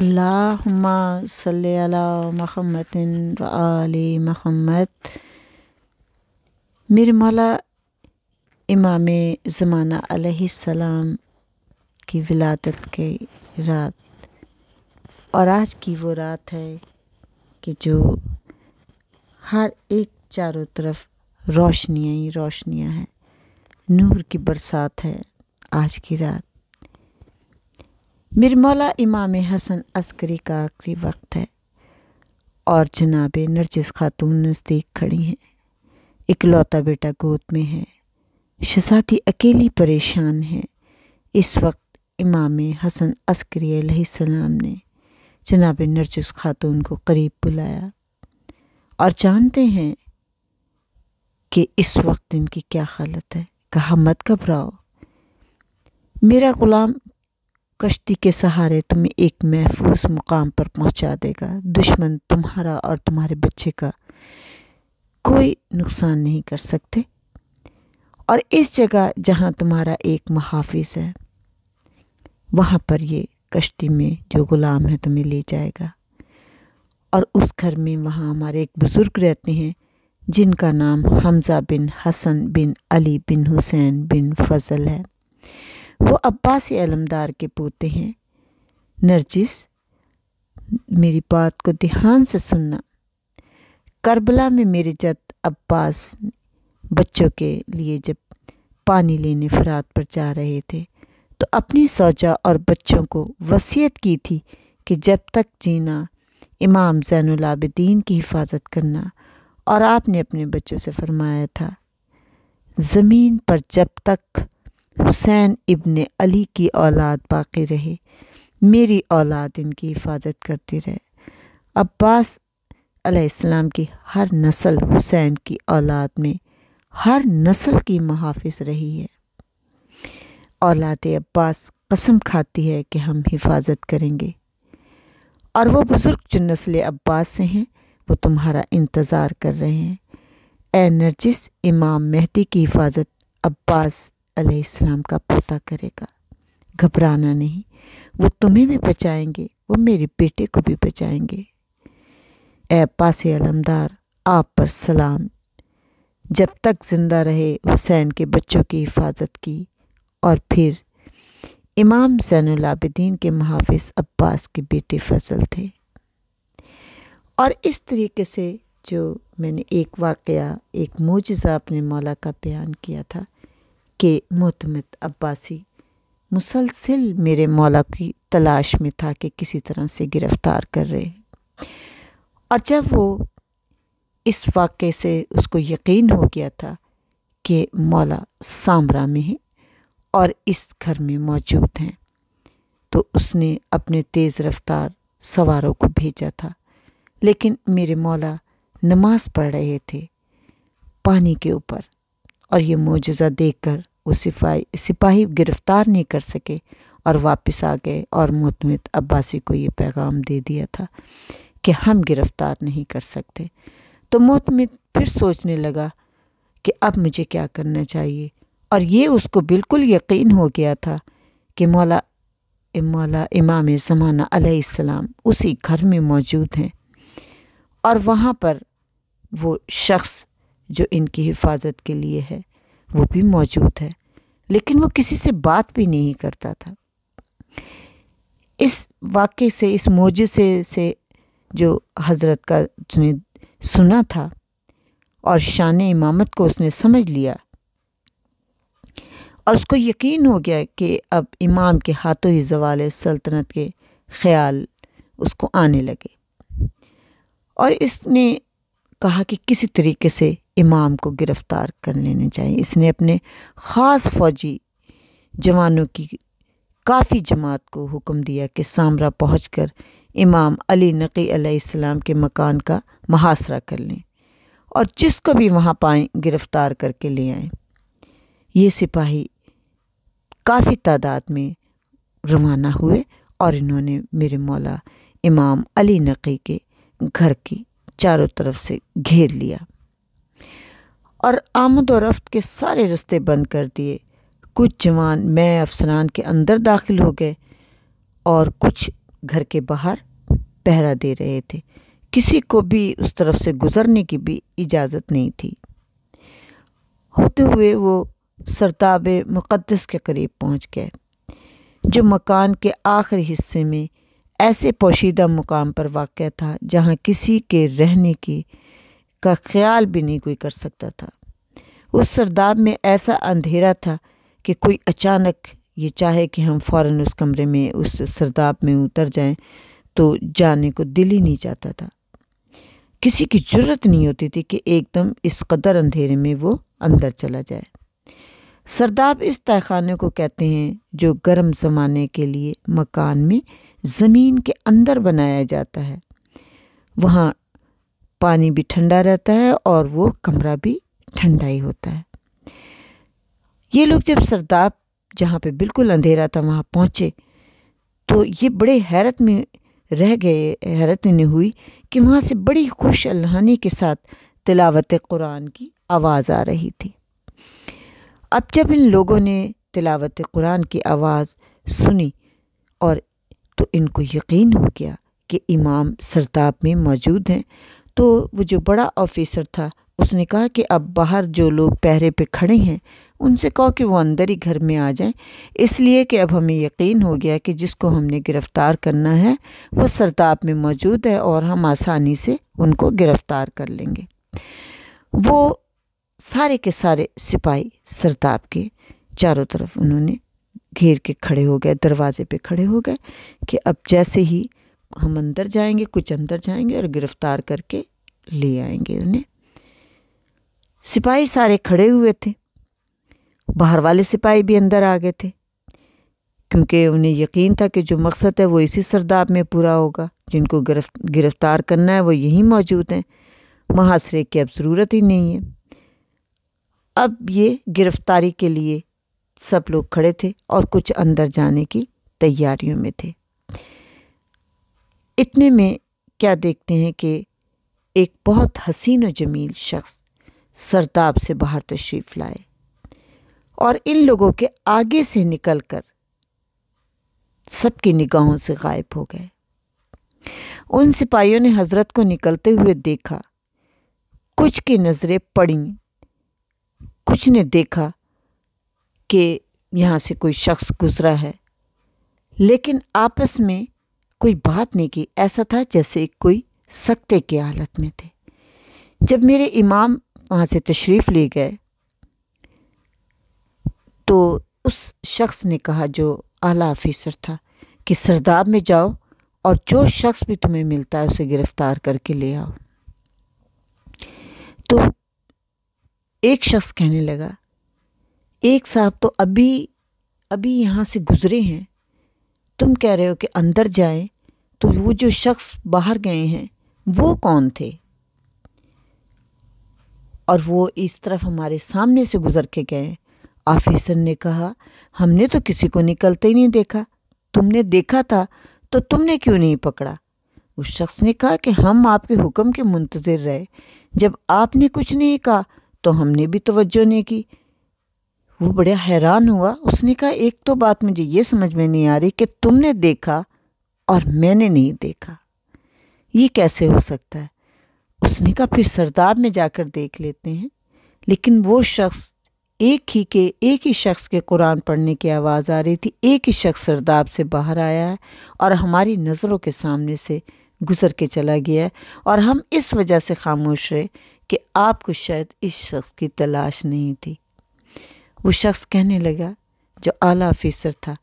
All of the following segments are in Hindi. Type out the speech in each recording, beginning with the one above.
अल्लाहुम सल्ली अला महमद महमद मेरे मौला इमाम ज़माना आलाम की विलादत के रात और आज की वो रात है कि जो हर एक चारों तरफ रोशनियाँ ही रोशनियाँ हैं नूर की बरसात है आज की रात मेरे मौला इमाम हसन अस्करी का आखिरी वक्त है और जनाब नरजिस खातून नज़दीक खड़ी हैं इकलौता बेटा गोद में है शसाती अकेली परेशान है इस वक्त इमाम हसन अस्करी सलाम ने जनाब नरजिस खातून को करीब बुलाया और जानते हैं कि इस वक्त इनकी क्या हालत है कहा मत घबराओ मेरा ग़ुलाम कश्ती के सहारे तुम्हें एक महफूज मुकाम पर पहुंचा देगा दुश्मन तुम्हारा और तुम्हारे बच्चे का कोई नुकसान नहीं कर सकते और इस जगह जहां तुम्हारा एक मुहाफिज है वहां पर ये कश्ती में जो ग़ुलाम है तुम्हें ले जाएगा और उस घर में वहाँ हमारे एक बुज़ुर्ग रहते हैं जिनका नाम हमज़ा बिन हसन बिन अली बिन हुसैन बिन फजल है वो अब्बास अलमदार के पोते हैं नरजिस मेरी बात को ध्यान से सुनना करबला में मेरे जद अब्बास बच्चों के लिए जब पानी लेने फरात पर जा रहे थे तो अपनी सौजा और बच्चों को वसीयत की थी कि जब तक जीना इमाम जैनलाबद्दीन की हिफाजत करना और आपने अपने बच्चों से फरमाया था ज़मीन पर जब तक हुसैन इब्न अली की औलाद बाकी रहे मेरी औलाद इनकी हिफाजत करती रहे अब्बास अलैहिस्सलाम की हर नस्ल हुसैन की औलाद में हर नस्ल की मुहाफिज रही है औलाद अब्बास कसम खाती है कि हम हिफाजत करेंगे और वो बुज़ुर्ग जो नस्ल अब्बास से हैं वो तुम्हारा इंतज़ार कर रहे हैं ए नरजिस इमाम महदी की हिफाजत अब्बास अलैहिस्सलाम का पोता करेगा घबराना नहीं वो तुम्हें भी बचाएंगे वो मेरे बेटे को भी बचाएंगे ए पास अलमदार आप पर सलाम जब तक ज़िंदा रहे हुसैन के बच्चों की हिफाजत की और फिर इमाम जैनलाबिदीन के मुहाफ़ अब्बास के बेटे फजल थे और इस तरीके से जो मैंने एक वाक़ एक मोजा अपने मौला का बयान किया था के मुतमद अब्बासी मुसलसिल मेरे मौला की तलाश में था कि किसी तरह से गिरफ़्तार कर रहे हैं और जब वो इस वाक़े से उसको यकीन हो गया था कि मौला सामरा में है और इस घर में मौजूद हैं तो उसने अपने तेज़ रफ्तार सवारों को भेजा था लेकिन मेरे मौला नमाज़ पढ़ रहे थे पानी के ऊपर और ये देख देखकर वो सिपाही सिपाही गिरफ्तार नहीं कर सके और वापस आ गए और मुतमित अब्बासी को ये पैगाम दे दिया था कि हम गिरफ़्तार नहीं कर सकते तो मुतमित फिर सोचने लगा कि अब मुझे क्या करना चाहिए और ये उसको बिल्कुल यकीन हो गया था कि मौला मौला इमाम ज़माना अलैहिस्सलाम उसी घर में मौजूद हैं और वहाँ पर वो शख्स जो इनकी हिफाजत के लिए है वो भी मौजूद है लेकिन वो किसी से बात भी नहीं करता था इस वाक्य से इस मोजे से से जो हज़रत का उसने सुना था और शान इमामत को उसने समझ लिया और उसको यकीन हो गया कि अब इमाम के हाथों ही जवाल सल्तनत के ख्याल उसको आने लगे और इसने कहा कि किसी तरीके से इमाम को गिरफ़्तार कर लेने चाहिए इसने अपने ख़ास फौजी जवानों की काफ़ी जमात को हुक्म दिया कि सामरा कर इमाम अली नकी अलैहिस्सलाम के मकान का महासरा कर लें और जिसको भी वहाँ पाएँ गिरफ़्तार करके ले आएँ ये सिपाही काफ़ी तादाद में रवाना हुए और इन्होंने मेरे मौला इमाम अली नकी के घर की चारों तरफ से घेर लिया और आमद और रफ्त के सारे रास्ते बंद कर दिए कुछ जवान मैं अफसरान के अंदर दाखिल हो गए और कुछ घर के बाहर पहरा दे रहे थे किसी को भी उस तरफ से गुज़रने की भी इजाज़त नहीं थी होते हुए वो सरताब मुक़दस के करीब पहुंच गए जो मकान के आखिरी हिस्से में ऐसे पोशीदा मुकाम पर वाक़ था जहाँ किसी के रहने की का ख्याल भी नहीं कोई कर सकता था उस सरदाब में ऐसा अंधेरा था कि कोई अचानक ये चाहे कि हम फ़ौर उस कमरे में उस सरदाब में उतर जाएं तो जाने को दिल ही नहीं चाहता था किसी की जरूरत नहीं होती थी कि एकदम इस कदर अंधेरे में वो अंदर चला जाए सरदाब इस तय को कहते हैं जो गर्म ज़माने के लिए मकान में ज़मीन के अंदर बनाया जाता है वहाँ पानी भी ठंडा रहता है और वो कमरा भी ठंडा ही होता है ये लोग जब सरदाब जहाँ पे बिल्कुल अंधेरा था वहाँ पहुँचे तो ये बड़े हैरत में रह गए हैरत इन्हें हुई कि वहाँ से बड़ी खुश अल्हानी के साथ तिलावत कुरान की आवाज़ आ रही थी अब जब इन लोगों ने तिलावत कुरान की आवाज़ सुनी और तो इनको यकीन हो गया कि इमाम सरताब में मौजूद हैं तो वो जो बड़ा ऑफिसर था उसने कहा कि अब बाहर जो लोग पहरे पे खड़े हैं उनसे कहो कि वो अंदर ही घर में आ जाएं इसलिए कि अब हमें यकीन हो गया कि जिसको हमने गिरफ़्तार करना है वो सरताब में मौजूद है और हम आसानी से उनको गिरफ़्तार कर लेंगे वो सारे के सारे सिपाही सरताब के चारों तरफ उन्होंने घेर के खड़े हो गए दरवाजे पे खड़े हो गए कि अब जैसे ही हम अंदर जाएंगे कुछ अंदर जाएंगे और गिरफ्तार करके ले आएंगे उन्हें सिपाही सारे खड़े हुए थे बाहर वाले सिपाही भी अंदर आ गए थे क्योंकि उन्हें यकीन था कि जो मकसद है वो इसी सरदाब में पूरा होगा जिनको गिरफ्त गिरफ़्तार करना है वो यहीं मौजूद हैं महासरे की अब ज़रूरत ही नहीं है अब ये गिरफ़्तारी के लिए सब लोग खड़े थे और कुछ अंदर जाने की तैयारियों में थे इतने में क्या देखते हैं कि एक बहुत हसीन और जमील शख्स सरताब से बाहर तशरीफ़ लाए और इन लोगों के आगे से निकल कर सबकी निगाहों से गायब हो गए उन सिपाहियों ने हजरत को निकलते हुए देखा कुछ की नज़रें पड़ी कुछ ने देखा कि यहाँ से कोई शख्स गुज़रा है लेकिन आपस में कोई बात नहीं की ऐसा था जैसे कोई सख्ते की हालत में थे जब मेरे इमाम वहाँ से तशरीफ़ ले गए तो उस शख्स ने कहा जो आला ऑफिसर था कि सरदाब में जाओ और जो शख्स भी तुम्हें मिलता है उसे गिरफ़्तार करके ले आओ तो एक शख्स कहने लगा एक साहब तो अभी अभी यहाँ से गुज़रे हैं तुम कह रहे हो कि अंदर जाए तो वो जो शख्स बाहर गए हैं वो कौन थे और वो इस तरफ हमारे सामने से गुज़र के गए ऑफिसर ने कहा हमने तो किसी को निकलते ही नहीं देखा तुमने देखा था तो तुमने क्यों नहीं पकड़ा उस शख्स ने कहा कि हम आपके हुक्म के मुंतज़र रहे जब आपने कुछ नहीं कहा तो हमने भी तवज्जो नहीं की वो बड़ा हैरान हुआ उसने कहा एक तो बात मुझे ये समझ में नहीं आ रही कि तुमने देखा और मैंने नहीं देखा ये कैसे हो सकता है उसने कहा फिर सरदाब में जाकर देख लेते हैं लेकिन वो शख्स एक ही के एक ही शख्स के कुरान पढ़ने की आवाज़ आ रही थी एक ही शख्स सरदाब से बाहर आया है और हमारी नज़रों के सामने से गुज़र के चला गया है और हम इस वजह से खामोश रहे कि आपको शायद इस शख्स की तलाश नहीं थी वो शख्स कहने लगा जो आला आफिसर था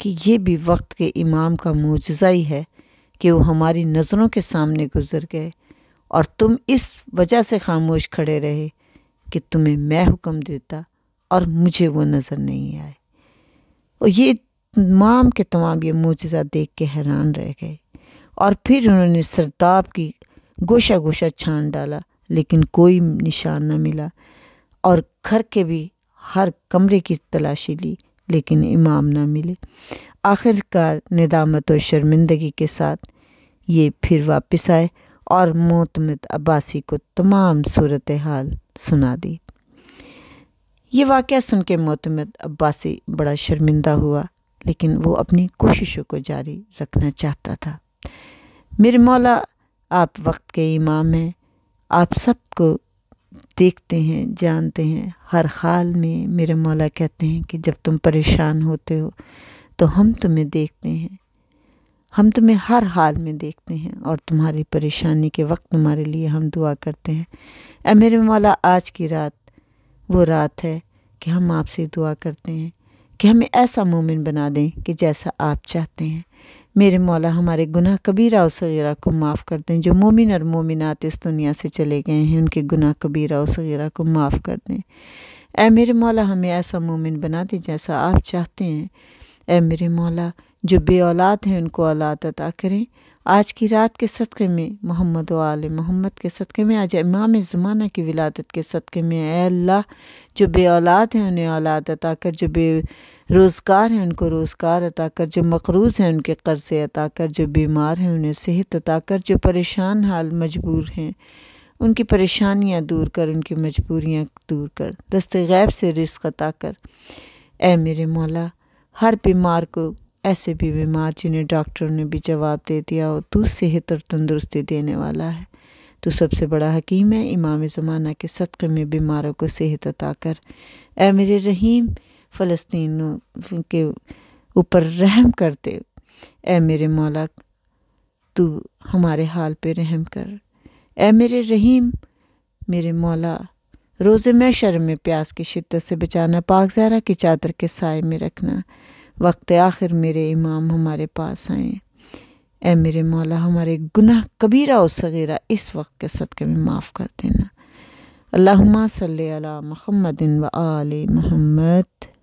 कि ये भी वक्त के इमाम का मुजज़ा ही है कि वो हमारी नज़रों के सामने गुजर गए और तुम इस वजह से खामोश खड़े रहे कि तुम्हें मैं हुक्म देता और मुझे वो नज़र नहीं आए और ये तमाम के तमाम ये मुजज़ा देख के हैरान रह गए और फिर उन्होंने सरताब की गोशा गोशा छान डाला लेकिन कोई निशान न मिला और घर के भी हर कमरे की तलाशी ली लेकिन इमाम ना मिले आखिरकार निदामत और शर्मिंदगी के साथ ये फिर वापस आए और मोतमद अब्बासी को तमाम सूरत हाल सुना दी ये वाक़ सुन के मोतमद अब्बासी बड़ा शर्मिंदा हुआ लेकिन वो अपनी कोशिशों को जारी रखना चाहता था मेरे मौला आप वक्त के इमाम हैं आप सबको देखते हैं जानते हैं हर हाल में मेरे मौला कहते हैं कि जब तुम परेशान होते हो तो हम तुम्हें देखते हैं हम तुम्हें हर हाल में देखते हैं और तुम्हारी परेशानी के वक्त तुम्हारे लिए हम दुआ करते हैं ए मेरे मौला आज की रात वो रात है कि हम आपसे दुआ करते हैं कि हमें ऐसा मोमिन बना दें कि जैसा आप चाहते हैं मेरे मौला हमारे गुनाह कबीरा और सगीरा को माफ़ कर दें जो मोमिन और मोमिनात इस दुनिया से चले गए हैं उनके गुनाह कबीरा और सगीरा को माफ़ कर दें ए मेरे मौला हमें ऐसा मोमिन बना दें जैसा आप चाहते हैं ए मेरे मौला जो बे औलाद हैं उनको औलाद अदा करें आज की रात के सदक़े में मोहम्मद आल मोहम्मद के सदक़े में आज इमाम ज़माना की विलादत के सदक़े में अल्लाह जो बे औलाद हैं उन्हें औलाद अता कर जो बे रोज़गार हैं उनको रोज़गार अता कर जो मकरूज़ हैं उनके कर्ज़े अता कर जो बीमार हैं उन्हें सेहत अता कर जो परेशान हाल मजबूर हैं उनकी परेशानियाँ दूर कर उनकी मजबूरियाँ दूर कर दस्त गैब से रिस्क अता कर ए मेरे मौला हर बीमार को ऐसे भी बीमार जिन्हें डॉक्टरों ने भी जवाब दे दिया हो तू सेहत और तंदुरुस्ती देने वाला है तो सबसे बड़ा हकीम है इमाम ज़माना के सदक़े में बीमारों को सेहत अता कर ए मेरे रहीम फ़लस्तीन के ऊपर रहम कर दे ए मेरे मौला तू हमारे हाल पे रहम कर ए मेरे रहीम मेरे मौला रोज़ में शर्म में प्यास की शिद्दत से बचाना पाक जहरा की चादर के साय में रखना वक्त आखिर मेरे इमाम हमारे पास आए ए मेरे मौला हमारे गुनाह कबीरा और सगीरा इस वक्त के सदक़े में माफ़ कर देना अल्लाह सल अला महमदिन व आल महमद